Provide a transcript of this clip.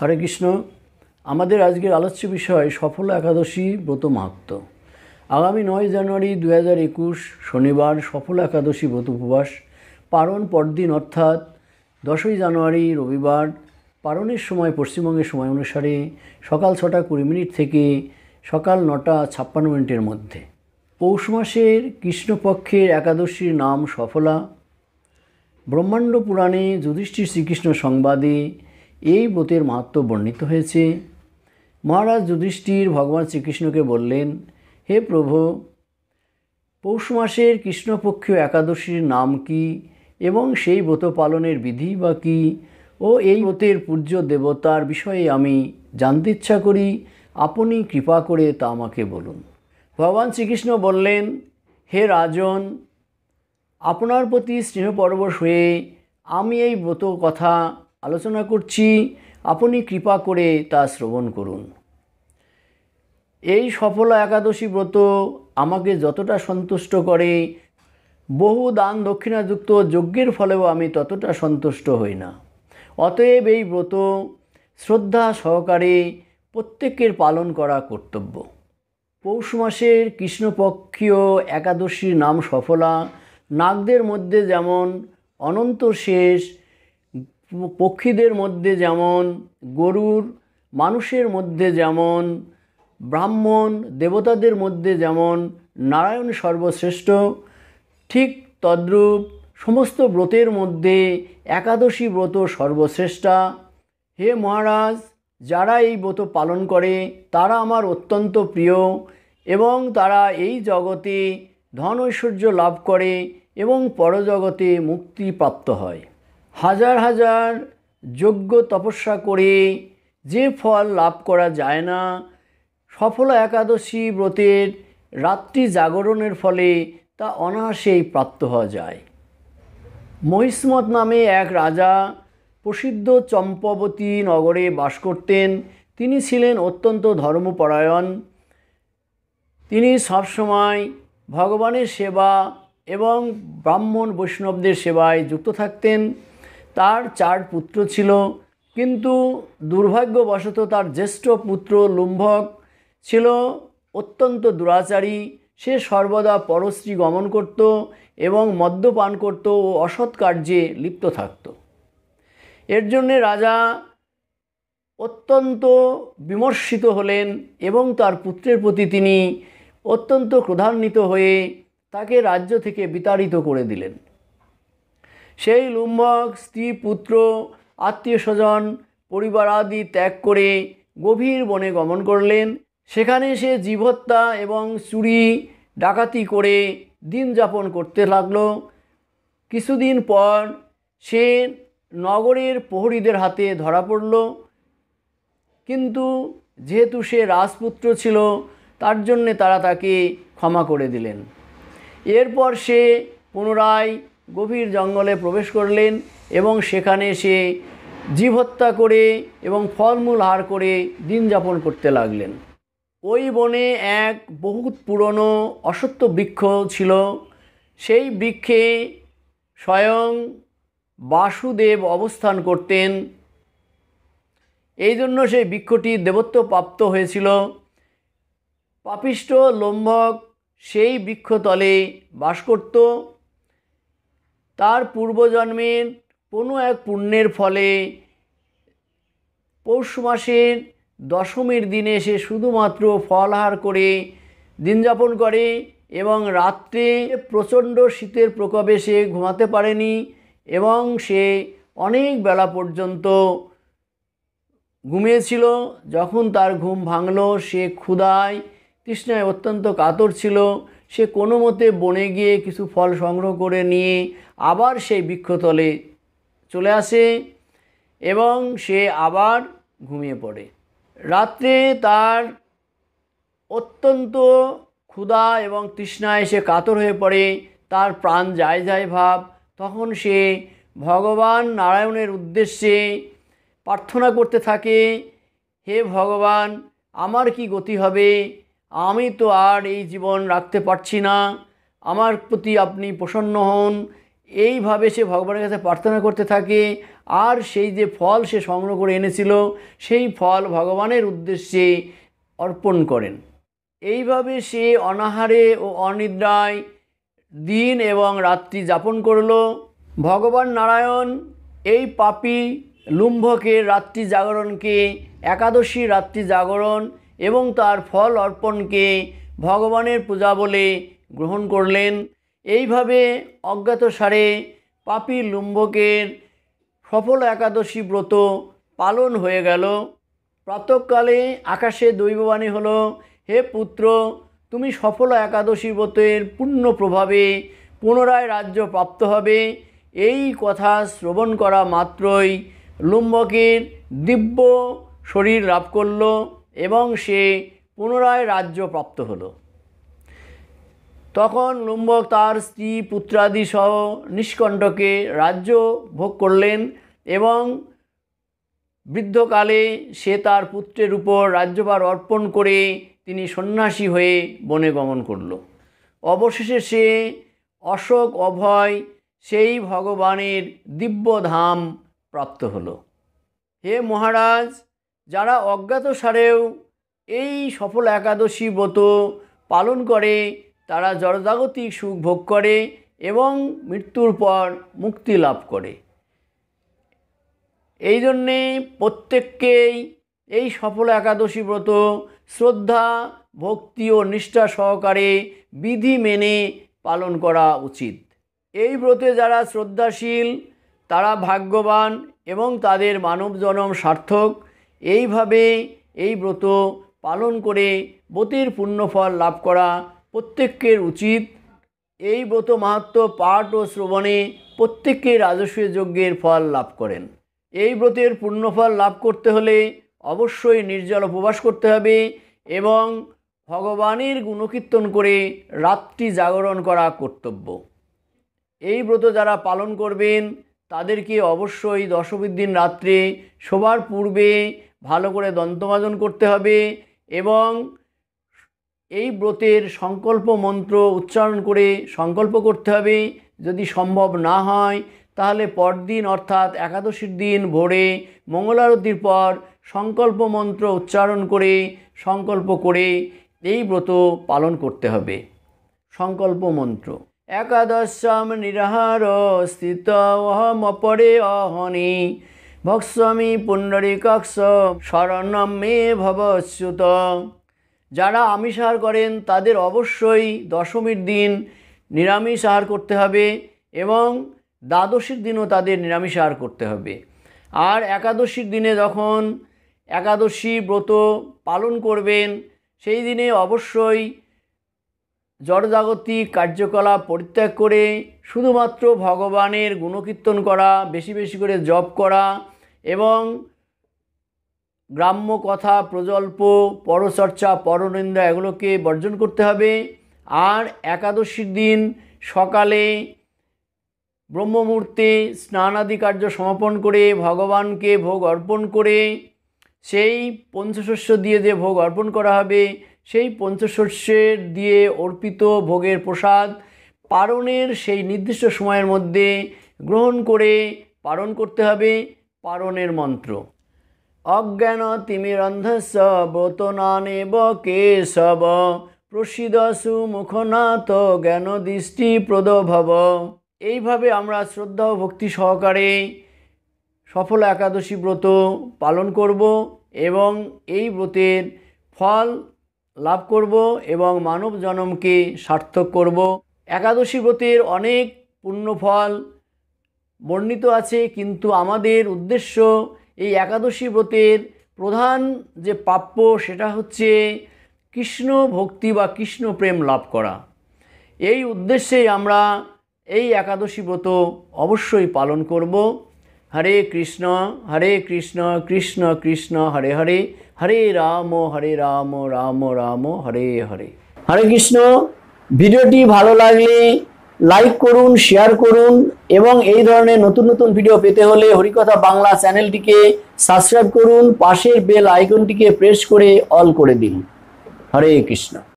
হরে কৃষ্ণ আমাদের আজকের আলোচ্য বিষয় সফল একাদশী ব্রত মাহাত্ম আগামী নয় জানুয়ারি দু হাজার একুশ শনিবার সফল একাদশী ব্রত উপবাস পারণ পরদিন অর্থাৎ দশই জানুয়ারি রবিবার পারণের সময় পশ্চিমবঙ্গের সময় অনুসারে সকাল ছটা কুড়ি মিনিট থেকে সকাল নটা ছাপ্পান্ন মিনিটের মধ্যে পৌষ মাসের কৃষ্ণপক্ষের একাদশীর নাম সফলা ব্রহ্মাণ্ড পুরাণে যুধিষ্ঠির শ্রীকৃষ্ণ সংবাদে এই ব্রতের মাহাত্ম বর্ণিত হয়েছে মহারাজ যুধিষ্ঠির ভগবান শ্রীকৃষ্ণকে বললেন হে প্রভু পৌষ মাসের কৃষ্ণপক্ষ একাদশীর নাম কি এবং সেই ব্রত পালনের বিধি বা কী ও এই ব্রতের পূজ্য দেবতার বিষয়ে আমি জানতে ইচ্ছা করি আপনি কৃপা করে তা আমাকে বলুন ভগবান শ্রীকৃষ্ণ বললেন হে রাজন আপনার প্রতি স্নেহপরবশ হয়ে আমি এই ব্রত কথা আলোচনা করছি আপনি কৃপা করে তা শ্রবণ করুন এই সফলা একাদশী ব্রত আমাকে যতটা সন্তুষ্ট করে বহু দান দক্ষিণাযুক্ত যজ্ঞের ফলেও আমি ততটা সন্তুষ্ট হই না অতএব এই ব্রত শ্রদ্ধা সহকারে প্রত্যেকের পালন করা কর্তব্য পৌষ মাসের কৃষ্ণপক্ষীয় একাদশীর নাম সফলা নাগদের মধ্যে যেমন অনন্ত শেষ পক্ষীদের মধ্যে যেমন গরুর মানুষের মধ্যে যেমন ব্রাহ্মণ দেবতাদের মধ্যে যেমন নারায়ণ সর্বশ্রেষ্ঠ ঠিক তদ্রূপ সমস্ত ব্রতের মধ্যে একাদশী ব্রত সর্বশ্রেষ্ঠা হে মহারাজ যারা এই ব্রত পালন করে তারা আমার অত্যন্ত প্রিয় এবং তারা এই জগতে ধন ঐশ্বর্য লাভ করে এবং পরজগতে মুক্তিপ্রাপ্ত হয় হাজার হাজার যোগ্য তপস্যা করে যে ফল লাভ করা যায় না সফল একাদশী ব্রতের রাত্রি জাগরণের ফলে তা অনায়াসেই প্রাপ্ত হওয়া যায় মহিষ্মত নামে এক রাজা প্রসিদ্ধ চম্পবতী নগরে বাস করতেন তিনি ছিলেন অত্যন্ত ধর্মপরায়ণ তিনি সবসময় ভগবানের সেবা এবং ব্রাহ্মণ বৈষ্ণবদের সেবায় যুক্ত থাকতেন তার চার পুত্র ছিল কিন্তু দুর্ভাগ্যবশত তার জ্যেষ্ঠ পুত্র লুম্ভক ছিল অত্যন্ত দুরাচারী সে সর্বদা পরশ্রী গমন করত এবং মদ্যপান করত ও অসৎ কার্যে লিপ্ত থাকত এর জন্যে রাজা অত্যন্ত বিমর্ষিত হলেন এবং তার পুত্রের প্রতি তিনি অত্যন্ত ক্রধান্বিত হয়ে তাকে রাজ্য থেকে বিতাড়িত করে দিলেন সেই লুম্বক স্ত্রী পুত্র আত্মীয় স্বজন পরিবার আদি ত্যাগ করে গভীর বনে গমন করলেন সেখানে সে জীবত্যা এবং চুরি ডাকাতি করে দিন যাপন করতে লাগলো কিছুদিন পর সে নগরের প্রহরীদের হাতে ধরা পড়ল কিন্তু যেহেতু সে রাজপুত্র ছিল তার জন্যে তারা তাকে ক্ষমা করে দিলেন এরপর সে পুনরায় গভীর জঙ্গলে প্রবেশ করলেন এবং সেখানে সে জীব হত্যা করে এবং ফলমূল হার করে দিন যাপন করতে লাগলেন ওই বনে এক বহুত পুরনো অসত্য বৃক্ষ ছিল সেই বৃক্ষে স্বয়ং বাসুদেব অবস্থান করতেন এই জন্য সেই বৃক্ষটি দেবত্ব প্রাপ্ত হয়েছিল পাপিষ্ট লম্ভক সেই বৃক্ষতলে বাস করত তার পূর্বজন্মের কোনো এক পুণ্যের ফলে পৌষ মাসের দশমীর দিনে সে শুধুমাত্র ফলহার করে দিন যাপন করে এবং রাত্রে প্রচণ্ড শীতের প্রকোপে সে ঘুমাতে পারেনি এবং সে অনেক বেলা পর্যন্ত ঘুমিয়েছিল যখন তার ঘুম ভাঙল সে ক্ষুধায় তৃষ্ণায় অত্যন্ত কাতর ছিল সে কোনো মতে বনে গিয়ে কিছু ফল সংগ্রহ করে নিয়ে আবার সেই বৃক্ষতলে চলে আসে এবং সে আবার ঘুমিয়ে পড়ে রাত্রে তার অত্যন্ত ক্ষুধা এবং তৃষ্ণায় সে কাতর হয়ে পড়ে তার প্রাণ যায় যায় ভাব তখন সে ভগবান নারায়ণের উদ্দেশ্যে প্রার্থনা করতে থাকে হে ভগবান আমার কি গতি হবে আমি তো আর এই জীবন রাখতে পারছি না আমার প্রতি আপনি প্রসন্ন হন এইভাবে সে ভগবানের কাছে প্রার্থনা করতে থাকে আর সেই যে ফল সে সংগ্রহ করে এনেছিল সেই ফল ভগবানের উদ্দেশ্যে অর্পণ করেন এইভাবে সে অনাহারে ও অনিদ্রায় দিন এবং রাত্রি যাপন করল ভগবান নারায়ণ এই পাপি লুম্ভকে রাত্রি জাগরণকে একাদশী রাত্রি জাগরণ এবং তার ফল অর্পণকে ভগবানের পূজা বলে গ্রহণ করলেন এইভাবে অজ্ঞাতসারে পাপি লুম্বকের সফল একাদশী ব্রত পালন হয়ে গেল প্রাতকালে আকাশে দৈববাণী হল হে পুত্র তুমি সফল একাদশী ব্রতের পূর্ণ প্রভাবে পুনরায় রাজ্য প্রাপ্ত হবে এই কথা শ্রবণ করা মাত্রই লুম্বকের দিব্য শরীর লাভ করলো এবং সে পুনরায় রাজ্য প্রাপ্ত হল তখন লুম্বক তার স্ত্রী পুত্রাদি সহ নিষ্কণ্ঠকে রাজ্য ভোগ করলেন এবং বৃদ্ধকালে সে তার পুত্রের উপর রাজ্যভার অর্পণ করে তিনি সন্ন্যাসী হয়ে বনে গমন করল অবশেষে সে অশোক অভয় সেই ভগবানের দিব্য ধাম প্রাপ্ত হল হে মহারাজ যারা অজ্ঞাত সারেও এই সফল একাদশী ব্রত পালন করে তারা জড়জাগতিক সুখ ভোগ করে এবং মৃত্যুর পর মুক্তি লাভ করে এই জন্যে প্রত্যেককেই এই সফল একাদশী ব্রত শ্রদ্ধা ভক্তি ও নিষ্ঠা সহকারে বিধি মেনে পালন করা উচিত এই ব্রতে যারা শ্রদ্ধাশীল তারা ভাগ্যবান এবং তাদের মানবজনম সার্থক এইভাবে এই ব্রত পালন করে ব্রতের পুণ্যফল লাভ করা প্রত্যেকের উচিত এই ব্রত মাহাত্ম পাঠ ও শ্রবণে প্রত্যেককে রাজস্ব যজ্ঞের ফল লাভ করেন এই ব্রতের পুণ্যফল লাভ করতে হলে অবশ্যই নির্জল উপবাস করতে হবে এবং ভগবানের গুণকীর্তন করে রাত্রি জাগরণ করা কর্তব্য এই ব্রত যারা পালন করবেন তাদেরকে অবশ্যই দশমীর দিন রাত্রে শোবার পূর্বে ভালো করে দন্তভাজন করতে হবে এবং এই ব্রতের সংকল্প মন্ত্র উচ্চারণ করে সংকল্প করতে হবে যদি সম্ভব না হয় তাহলে পরদিন অর্থাৎ একাদশীর দিন ভোরে মঙ্গলারতির পর সংকল্প মন্ত্র উচ্চারণ করে সংকল্প করে এই ব্রত পালন করতে হবে সংকল্প মন্ত্র একাদশম নিরাহার স্থিত অহম অপরে অহনি ভক্সমি পুণ্ডরীকক্ষ শরণম মে ভবচ্যুত যারা আমিষ আহার করেন তাদের অবশ্যই দশমীর দিন নিরামিষ আহার করতে হবে এবং দ্বাদশীর দিনও তাদের নিরামিষ আহার করতে হবে আর একাদশীর দিনে যখন একাদশী ব্রত পালন করবেন সেই দিনে অবশ্যই জড়জাগতিক কার্যকলাপ পরিত্যাগ করে শুধুমাত্র ভগবানের গুণকীর্তন করা বেশি বেশি করে জপ করা এবং গ্রাম্য কথা প্রজল্প পরচর্চা পরনিন্দা এগুলোকে বর্জন করতে হবে আর একাদশীর দিন সকালে ব্রহ্মমূর্তে স্নানাদি কার্য সমাপন করে ভগবানকে ভোগ অর্পণ করে সেই পঞ্চশস্য দিয়ে যে ভোগ অর্পণ করা হবে সেই পঞ্চশস্যের দিয়ে অর্পিত ভোগের প্রসাদ পারণের সেই নির্দিষ্ট সময়ের মধ্যে গ্রহণ করে পালন করতে হবে পারণের মন্ত্র অজ্ঞান তিমিরন্ধস্য ব্রতনানেব কেশব প্রসিদ্ধ সুমুখনাথ জ্ঞান দৃষ্টি ভব এইভাবে আমরা শ্রদ্ধা ও ভক্তি সহকারে সফল একাদশী ব্রত পালন করব এবং এই ব্রতের ফল লাভ করব এবং মানব জনমকে সার্থক করব একাদশী ব্রতের অনেক পুণ্যফল বর্ণিত আছে কিন্তু আমাদের উদ্দেশ্য এই একাদশী ব্রতের প্রধান যে প্রাপ্য সেটা হচ্ছে কৃষ্ণ ভক্তি বা কৃষ্ণ প্রেম লাভ করা এই উদ্দেশ্যে আমরা এই একাদশী ব্রত অবশ্যই পালন করব হরে কৃষ্ণ হরে কৃষ্ণ কৃষ্ণ কৃষ্ণ হরে হরে হরে রাম হরে রাম রাম রাম হরে হরে হরে কৃষ্ণ ভিডিওটি ভালো লাগলে লাইক করুন শেয়ার করুন এবং এই ধরনের নতুন নতুন ভিডিও পেতে হলে হরিকথা বাংলা চ্যানেলটিকে সাবস্ক্রাইব করুন পাশের বেল আইকনটিকে প্রেস করে অল করে দিন হরে কৃষ্ণ